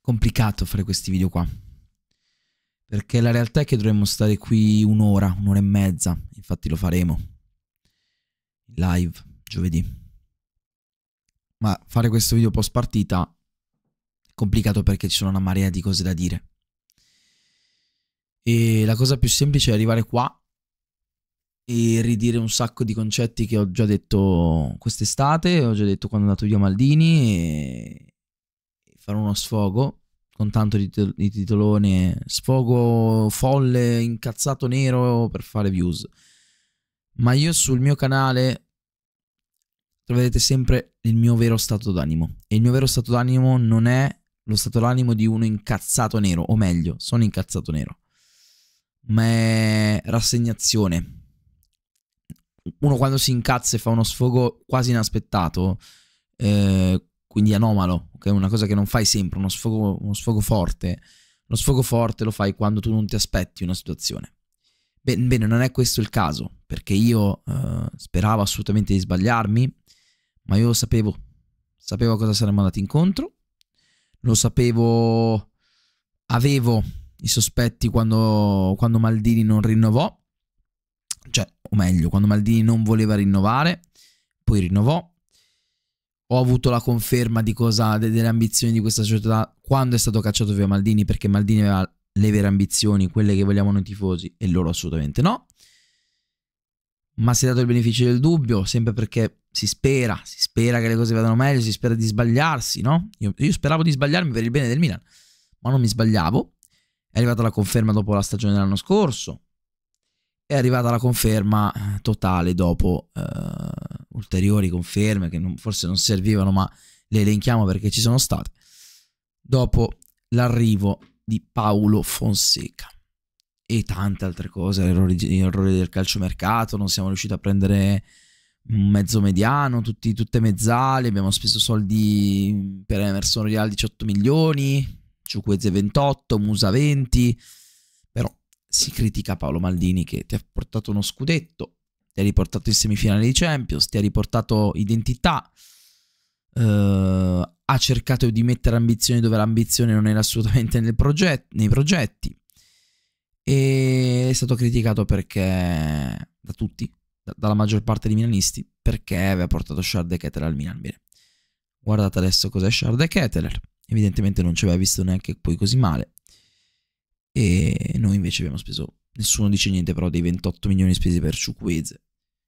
complicato fare questi video qua. Perché la realtà è che dovremmo stare qui un'ora, un'ora e mezza. Infatti lo faremo. Live, giovedì. Ma fare questo video post partita è complicato perché ci sono una marea di cose da dire. E la cosa più semplice è arrivare qua e ridire un sacco di concetti che ho già detto quest'estate, ho già detto quando è andato via Maldini e fare uno sfogo con tanto di, di titolone, sfogo folle, incazzato nero per fare views. Ma io sul mio canale troverete sempre il mio vero stato d'animo. E il mio vero stato d'animo non è lo stato d'animo di uno incazzato nero, o meglio, sono incazzato nero, ma è rassegnazione. Uno quando si incazza e fa uno sfogo quasi inaspettato, eh, quindi anomalo, che okay? è una cosa che non fai sempre, uno sfogo, uno sfogo forte. Lo sfogo forte lo fai quando tu non ti aspetti una situazione. Bene, bene non è questo il caso, perché io eh, speravo assolutamente di sbagliarmi, ma io lo sapevo, sapevo a cosa saremmo andati incontro, lo sapevo, avevo i sospetti quando, quando Maldini non rinnovò, cioè, o meglio, quando Maldini non voleva rinnovare, poi rinnovò, ho avuto la conferma cosa, delle ambizioni di questa società quando è stato cacciato via Maldini, perché Maldini aveva le vere ambizioni, quelle che vogliamo noi tifosi, e loro assolutamente no. Ma si è dato il beneficio del dubbio, sempre perché si spera, si spera che le cose vadano meglio, si spera di sbagliarsi, no? Io, io speravo di sbagliarmi per il bene del Milan, ma non mi sbagliavo. È arrivata la conferma dopo la stagione dell'anno scorso, è arrivata la conferma eh, totale dopo eh, ulteriori conferme che non, forse non servivano ma le elenchiamo perché ci sono state dopo l'arrivo di Paolo Fonseca e tante altre cose errori, del calciomercato non siamo riusciti a prendere un mezzo mediano tutti, tutte mezzali abbiamo speso soldi per Emerson Real 18 milioni Ciuqueze 28 Musa 20 si critica Paolo Maldini che ti ha portato uno scudetto, ti ha riportato in semifinale di Champions, ti ha riportato identità, eh, ha cercato di mettere ambizioni dove l'ambizione non era assolutamente proget nei progetti e è stato criticato perché da tutti, da dalla maggior parte dei milanisti, perché aveva portato Charles de Keteler al Milan. Bene, guardate adesso cos'è Charles de Keteler, evidentemente non ci aveva visto neanche poi così male e noi invece abbiamo speso, nessuno dice niente, però dei 28 milioni spesi per Ciuqueze,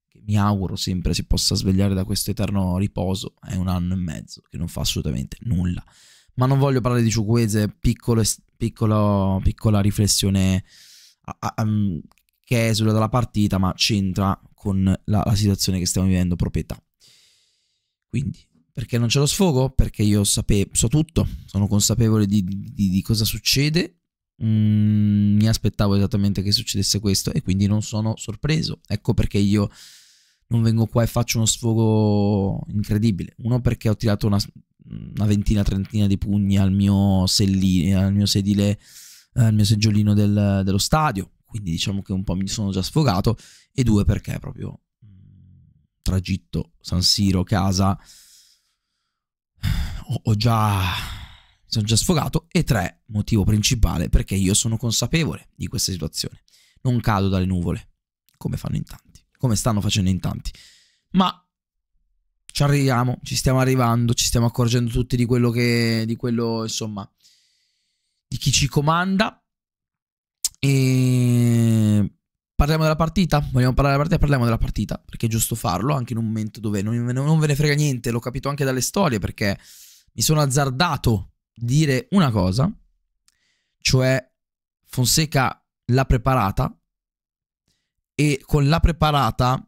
che mi auguro sempre si possa svegliare da questo eterno riposo, è un anno e mezzo che non fa assolutamente nulla. Ma non voglio parlare di Ciuqueze, piccolo, piccolo, piccola riflessione a, a, a, mm, che esula dalla partita, ma c'entra con la, la situazione che stiamo vivendo proprietà. Quindi perché non c'è lo sfogo? Perché io sape- so tutto, sono consapevole di, di, di, cosa succede Mm, mi aspettavo esattamente che succedesse questo e quindi non sono sorpreso. Ecco perché io non vengo qua e faccio uno sfogo incredibile. Uno perché ho tirato una, una ventina, trentina di pugni al mio, selline, al mio sedile, al mio seggiolino del, dello stadio. Quindi diciamo che un po' mi sono già sfogato. E due perché proprio mm, tragitto San Siro, casa, ho, ho già sono già sfogato e tre, motivo principale, perché io sono consapevole di questa situazione. Non cado dalle nuvole, come fanno in tanti, come stanno facendo in tanti. Ma ci arriviamo, ci stiamo arrivando, ci stiamo accorgendo tutti di quello che, di quello, insomma, di chi ci comanda. E parliamo della partita, vogliamo parlare della partita, parliamo della partita, perché è giusto farlo, anche in un momento dove non, non ve ne frega niente, l'ho capito anche dalle storie, perché mi sono azzardato dire una cosa, cioè Fonseca l'ha preparata e con la preparata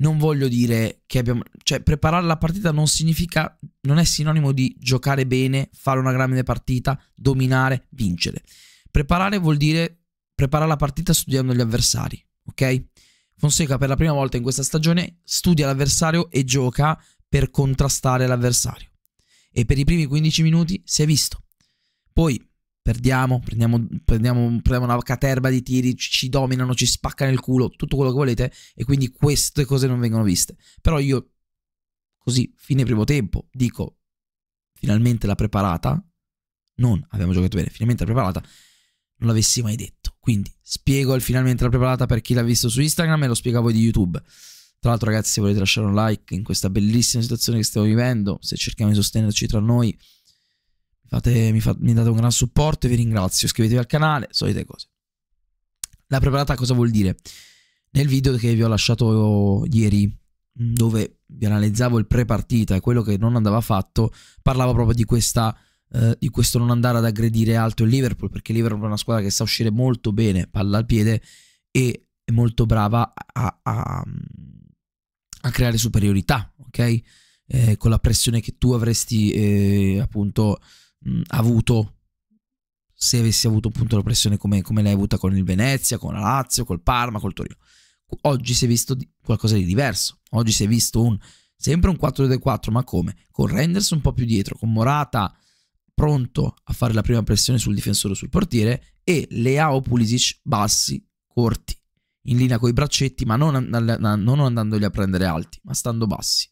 non voglio dire che abbiamo... cioè preparare la partita non significa, non è sinonimo di giocare bene, fare una grande partita, dominare, vincere. Preparare vuol dire preparare la partita studiando gli avversari, ok? Fonseca per la prima volta in questa stagione studia l'avversario e gioca per contrastare l'avversario e per i primi 15 minuti si è visto. Poi perdiamo, prendiamo, prendiamo, prendiamo una caterba di tiri, ci dominano, ci spaccano il culo, tutto quello che volete e quindi queste cose non vengono viste. Però io, così, fine primo tempo, dico, finalmente l'ha preparata, non abbiamo giocato bene, finalmente l'ha preparata, non l'avessi mai detto. Quindi spiego il finalmente l'ha preparata per chi l'ha visto su Instagram e lo spiego a voi di YouTube. Tra l'altro ragazzi se volete lasciare un like in questa bellissima situazione che stiamo vivendo, se cerchiamo di sostenerci tra noi, fate, mi, fa, mi date un gran supporto e vi ringrazio. Iscrivetevi al canale, solite cose. La preparata cosa vuol dire? Nel video che vi ho lasciato ieri, dove vi analizzavo il pre-partita e quello che non andava fatto, parlavo proprio di, questa, eh, di questo non andare ad aggredire alto il Liverpool, perché Liverpool è una squadra che sa uscire molto bene, palla al piede, e è molto brava a, a, a creare superiorità, ok? Eh, con la pressione che tu avresti eh, appunto mh, avuto se avessi avuto appunto la pressione come, come l'hai avuta con il Venezia, con la Lazio, col Parma, col Torino. Oggi si è visto di qualcosa di diverso. Oggi si è visto un sempre un 4-2-4, ma come? Con Renders un po' più dietro, con Morata pronto a fare la prima pressione sul difensore o sul portiere e Leao Pulisic bassi, corti, in linea con i braccetti, ma non, and- non andandoli a prendere alti, ma stando bassi.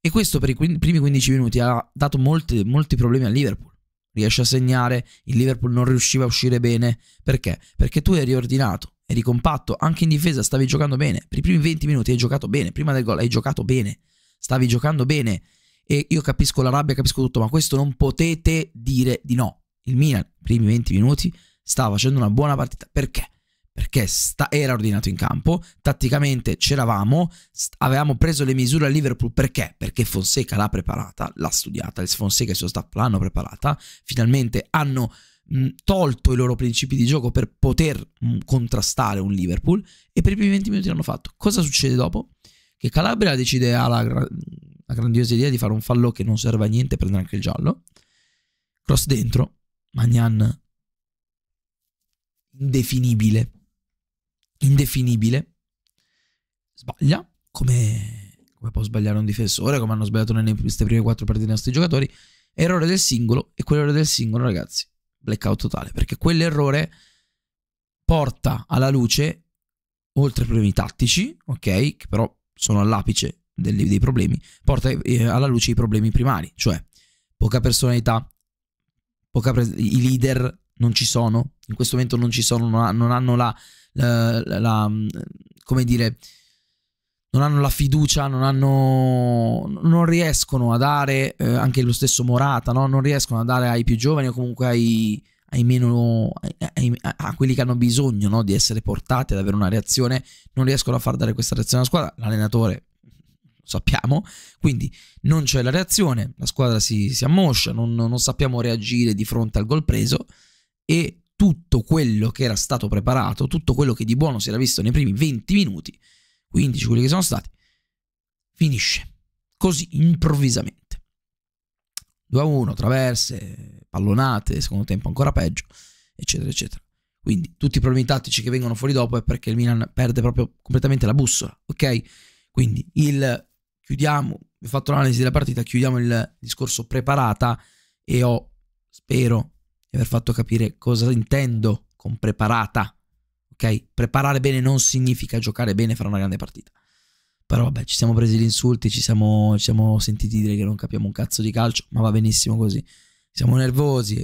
E questo per i qu- primi 15 minuti ha dato molti, molti problemi al Liverpool. Riesce a segnare, il Liverpool non riusciva a uscire bene. Perché? Perché tu eri ordinato, eri compatto, anche in difesa stavi giocando bene. Per i primi 20 minuti hai giocato bene, prima del gol hai giocato bene, stavi giocando bene. E io capisco la rabbia, capisco tutto, ma questo non potete dire di no. Il Milan, primi 20 minuti, stava facendo una buona partita. Perché? perché sta- era ordinato in campo, tatticamente c'eravamo, st- avevamo preso le misure a Liverpool perché? Perché Fonseca l'ha preparata, l'ha studiata, il Fonseca e il suo staff l'hanno preparata, finalmente hanno mh, tolto i loro principi di gioco per poter mh, contrastare un Liverpool e per i primi 20 minuti l'hanno fatto. Cosa succede dopo? Che Calabria decide alla gra- la grandiosa idea di fare un fallo che non serve a niente, prendere anche il giallo, cross dentro, Magnan indefinibile indefinibile, sbaglia come, come può sbagliare un difensore, come hanno sbagliato nelle queste prime quattro partite dei nostri giocatori, errore del singolo e quell'errore del singolo ragazzi, blackout totale, perché quell'errore porta alla luce, oltre ai problemi tattici, ok, che però sono all'apice dei, dei problemi, porta eh, alla luce i problemi primari, cioè poca personalità, poca pres- i leader non ci sono, in questo momento non ci sono, non, ha, non hanno la la, la, mm, come dire, non hanno la fiducia, non, hanno, non riescono a dare, eh, anche lo stesso Morata, no? non riescono a dare ai più giovani o comunque ai, ai meno, ai, a quelli che hanno bisogno no? di essere portati ad avere una reazione, non riescono a far dare questa reazione alla squadra, l'allenatore lo sappiamo, quindi non c'è la reazione, la squadra si, si ammoscia, non, non sappiamo reagire di fronte al gol preso e tutto quello che era stato preparato, tutto quello che di buono si era visto nei primi 20 minuti, 15 quelli che sono stati, finisce così improvvisamente. 2-1, traverse, pallonate, secondo tempo ancora peggio, eccetera, eccetera. Quindi tutti i problemi tattici che vengono fuori dopo è perché il Milan perde proprio completamente la bussola, ok? Quindi il chiudiamo, ho fatto l'analisi della partita, chiudiamo il discorso preparata e ho, spero, di aver fatto capire cosa intendo con preparata. Ok? Preparare bene non significa giocare bene fra una grande partita. Però vabbè, ci siamo presi gli insulti, ci siamo, ci siamo sentiti dire che non capiamo un cazzo di calcio, ma va benissimo così. Siamo nervosi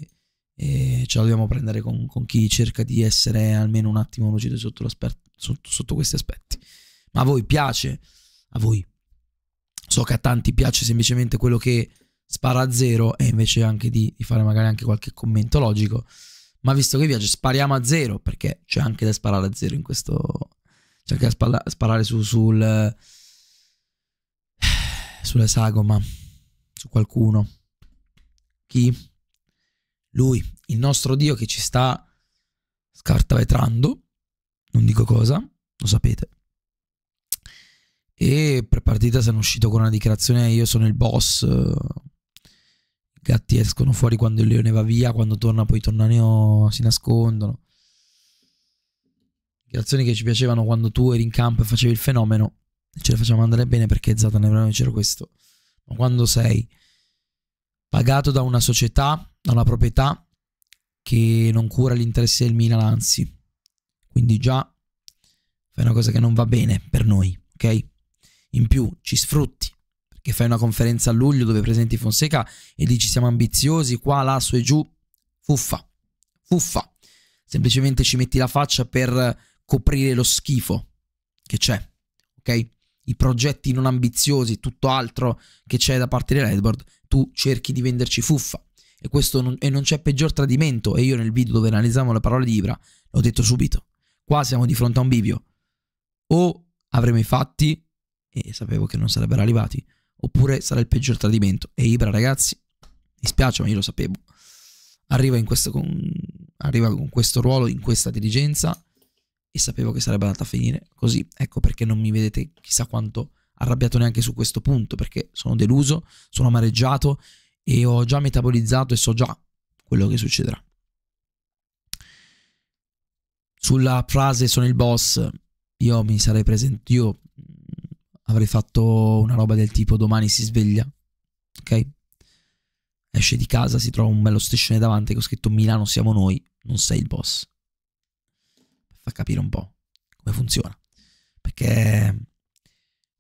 e ce la dobbiamo prendere con, con chi cerca di essere almeno un attimo lucido sotto, sotto, sotto questi aspetti. Ma a voi piace? A voi so che a tanti piace semplicemente quello che spara a zero e invece anche di, di fare magari anche qualche commento logico. Ma visto che piace, spariamo a zero perché c'è anche da sparare a zero in questo. C'è anche da spara sparare su, sul. sagoma. Su qualcuno. Chi? Lui, il nostro Dio che ci sta scartavetrando. Non dico cosa, lo sapete. E per partita sono uscito con una dichiarazione: Io sono il boss gatti escono fuori quando il leone va via, quando torna poi tornano, si nascondono. Creazioni che ci piacevano quando tu eri in campo e facevi il fenomeno, ce le facciamo andare bene perché Zatan e Brano c'era questo. Ma quando sei pagato da una società, da una proprietà che non cura gli interessi del Milan, anzi, quindi già fai una cosa che non va bene per noi, ok? In più ci sfrutti perché fai una conferenza a luglio dove presenti Fonseca e dici siamo ambiziosi, qua, là, su e giù, fuffa, fuffa. Semplicemente ci metti la faccia per coprire lo schifo che c'è, ok? I progetti non ambiziosi, tutto altro che c'è da parte di Redboard, tu cerchi di venderci fuffa. E, non, e non c'è peggior tradimento, e io nel video dove analizziamo le parole di Ibra l'ho detto subito. Qua siamo di fronte a un bivio. O avremo i fatti, e sapevo che non sarebbero arrivati, oppure sarà il peggior tradimento. E Ibra, ragazzi, mi spiace, ma io lo sapevo. Arriva, in questo, con, arriva con questo ruolo, in questa dirigenza, e sapevo che sarebbe andata a finire così. Ecco perché non mi vedete chissà quanto arrabbiato neanche su questo punto, perché sono deluso, sono amareggiato e ho già metabolizzato e so già quello che succederà. Sulla frase sono il boss, io mi sarei presentato, io avrei fatto una roba del tipo domani si sveglia, ok? Esce di casa, si trova un bello striscione davanti che ho scritto Milano siamo noi, non sei il boss. Fa capire un po' come funziona. Perché,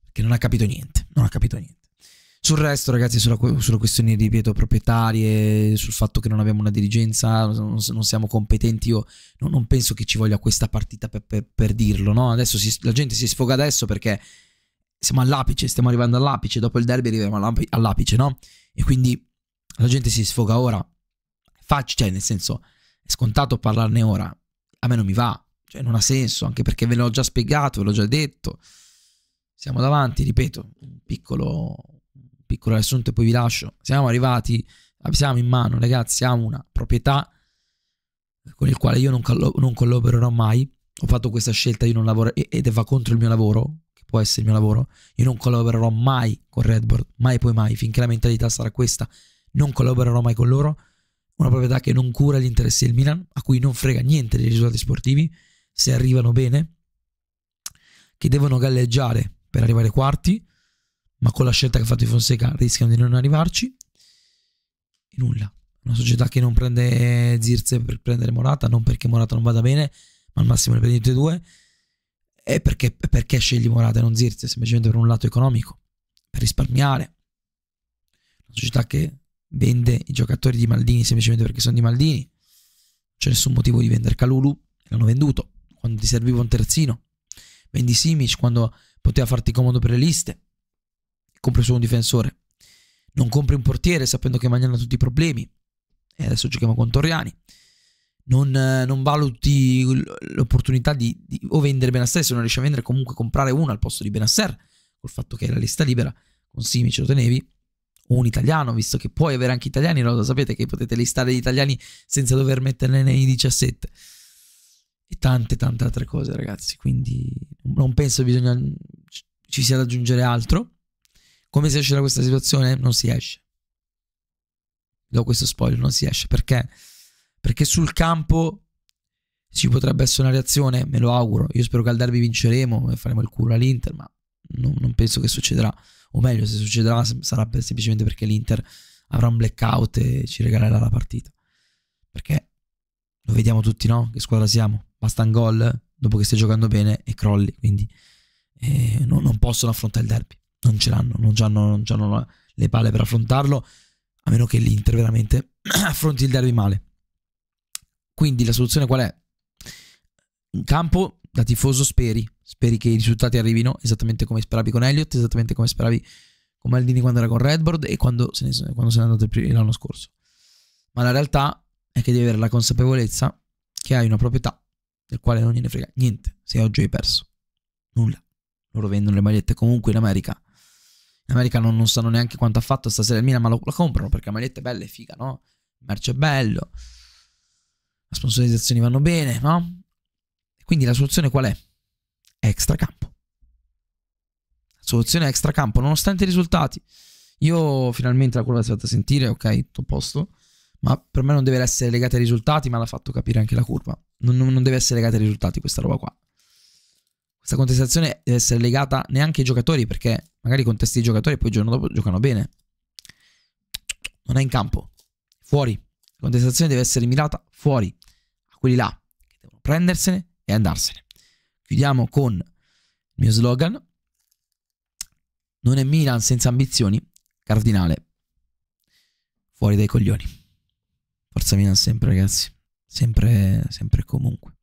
perché non ha capito niente, non ha capito niente. Sul resto, ragazzi, sulla, sulla questione, ripeto, proprietarie, sul fatto che non abbiamo una dirigenza, non, non siamo competenti, io non, non, penso che ci voglia questa partita per, per, per dirlo, no? Adesso si, la gente si sfoga adesso perché siamo all'apice, stiamo arrivando all'apice, dopo il derby arriviamo all'apice, no? E quindi la gente si sfoga ora. Faccio, cioè, nel senso, è scontato parlarne ora. A me non mi va, cioè, non ha senso, anche perché ve l'ho già spiegato, ve l'ho già detto. Siamo davanti, ripeto, un piccolo, un piccolo riassunto e poi vi lascio. Siamo arrivati, abbiamo in mano, ragazzi, siamo una proprietà con il quale io non, non collaborerò mai. Ho fatto questa scelta, io non lavoro ed va contro il mio lavoro, può essere il mio lavoro, io non collaborerò mai con Red Bull, mai poi mai, finché la mentalità sarà questa, non collaborerò mai con loro, una proprietà che non cura gli interessi del Milan, a cui non frega niente dei risultati sportivi, se arrivano bene, che devono galleggiare per arrivare ai quarti, ma con la scelta che ha fatto i Fonseca rischiano di non arrivarci, e nulla. Una società che non prende Zirze per prendere Morata, non perché Morata non vada bene, ma al massimo ne prende tutti e due, e perché, perché scegli Morata e non Zirze? Semplicemente per un lato economico, per risparmiare. Una società che vende i giocatori di Maldini semplicemente perché sono di Maldini. Non c'è nessun motivo di vendere Calulu, l'hanno venduto quando ti serviva un terzino. Vendi Simic quando poteva farti comodo per le liste. Compri solo un difensore. Non compri un portiere sapendo che mangiano tutti i problemi. E adesso giochiamo con Torriani non, eh, non valuti l'opportunità di, di, o vendere Benasser se non riesci a vendere, comunque comprare una al posto di Benasser, col fatto che è la lista libera, con Simi ce lo tenevi, o un italiano, visto che puoi avere anche italiani, lo sapete che potete listare gli italiani senza dover metterne nei 17 e tante tante altre cose ragazzi quindi non penso bisogna ci sia da aggiungere altro come si esce da questa situazione non si esce do questo spoiler non si esce perché perché sul campo ci potrebbe essere una reazione, me lo auguro. Io spero che al derby vinceremo e faremo il culo all'Inter, ma non, non, penso che succederà. O meglio, se succederà sarà per, semplicemente perché l'Inter avrà un blackout e ci regalerà la partita. Perché lo vediamo tutti, no? Che squadra siamo? Basta un gol dopo che stai giocando bene e crolli, quindi eh, no, non possono affrontare il derby. Non ce l'hanno, non hanno le palle per affrontarlo, a meno che l'Inter veramente affronti il derby male. Quindi la soluzione qual è? In campo, da tifoso, speri. Speri che i risultati arrivino esattamente come speravi con Elliott, esattamente come speravi con Maldini quando era con Redboard e quando se ne, quando se n'è andato l'anno scorso. Ma la realtà è che devi avere la consapevolezza che hai una proprietà del quale non gliene frega niente se oggi hai perso. Nulla. Loro vendono le magliette comunque in America. In America non, non sanno neanche quanto ha fatto stasera il Milan, ma lo, la comprano perché la maglietta è bella e figa, no? Il merce è bello le sponsorizzazioni vanno bene, no? Quindi la soluzione qual è? È extracampo. Soluzione extracampo, nonostante i risultati. Io finalmente la curva si è fatta sentire, ok, tutto a posto, ma per me non deve essere legata ai risultati, ma l'ha fatto capire anche la curva. Non, non deve essere legata ai risultati questa roba qua. Questa contestazione deve essere legata neanche ai giocatori, perché magari contesti i giocatori e poi il giorno dopo giocano bene. Non è in campo, fuori. La contestazione deve essere mirata fuori, a quelli là, che devono prendersene e andarsene. Chiudiamo con il mio slogan. Non è Milan senza ambizioni, Cardinale. Fuori dai coglioni. Forza Milan sempre, ragazzi. Sempre, e comunque.